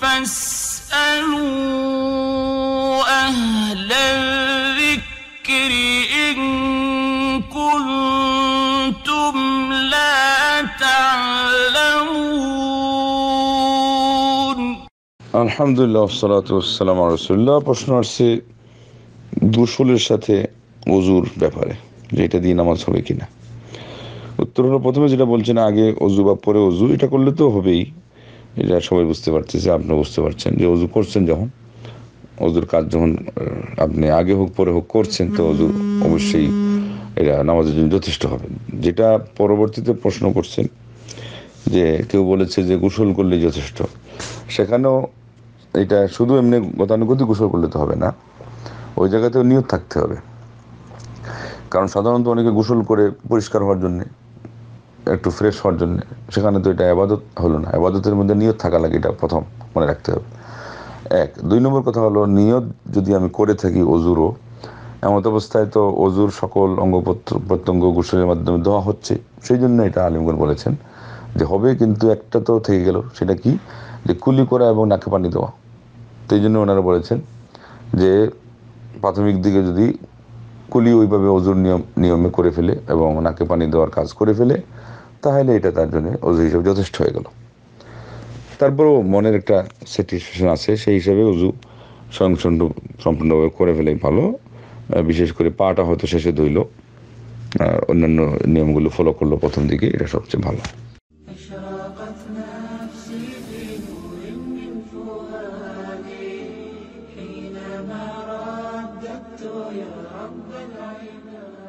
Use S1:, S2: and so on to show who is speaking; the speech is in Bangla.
S1: فاسألوا أهل প্রশ্ন আসছে দুশলের সাথে অজুর ব্যাপারে যে এটা দিয়ে নামাজ হবে কিনা উত্তর হলো প্রথমে যেটা বলছেন আগে অজু বা পরে অজু এটা করলে তো হবেই এটা সবাই বুঝতে পারতেছে আপনি বুঝতে পারছেন যে অজু করছেন যখন অজুর কাজ যখন আপনি আগে হোক পরে হোক করছেন তো অজু অবশ্যই এটা নামাজের জন্য যথেষ্ট হবে যেটা পরবর্তীতে প্রশ্ন করছেন যে কেউ বলেছে যে গোসল করলে যথেষ্ট সেখানেও এটা শুধু এমনি গতানুগতি গোসল করলে তো হবে না ওই জায়গাতেও নিয়ত থাকতে হবে কারণ সাধারণত অনেকে গোসল করে পরিষ্কার হওয়ার জন্যে একটু ফ্রেশ হওয়ার জন্য সেখানে তো এটা আবাদত হলো না আবাদতের মধ্যে নিয়ত থাকা লাগে এটা প্রথম মনে রাখতে হবে এক দুই নম্বর কথা হলো নিয়ত যদি আমি করে থাকি অজুরও এমত অবস্থায় তো অজুর সকল অঙ্গ প্রত্যঙ্গ গোসলের মাধ্যমে ধোয়া হচ্ছে সেই জন্য এটা আলিমগণ বলেছেন যে হবে কিন্তু একটা তো থেকে গেল সেটা কি যে কুলি করা এবং নাকে পানি দেওয়া তো এই জন্য ওনারা বলেছেন যে প্রাথমিক দিকে যদি কুলি ওইভাবে অজুর নিয়ম নিয়মে করে ফেলে এবং নাকে পানি দেওয়ার কাজ করে ফেলে তাহলে এটা তার জন্য অজু হিসেবে যথেষ্ট হয়ে গেল তারপরও মনের একটা স্যাটিসফ্যাকশন আছে সেই হিসাবে অজু স্বয়ংসম্পূর্ণ সম্পূর্ণভাবে করে ফেলে ভালো বিশেষ করে পাটা হয়তো শেষে ধুইল অন্যান্য নিয়মগুলো ফলো করলো প্রথম দিকে এটা সবচেয়ে ভালো يا رب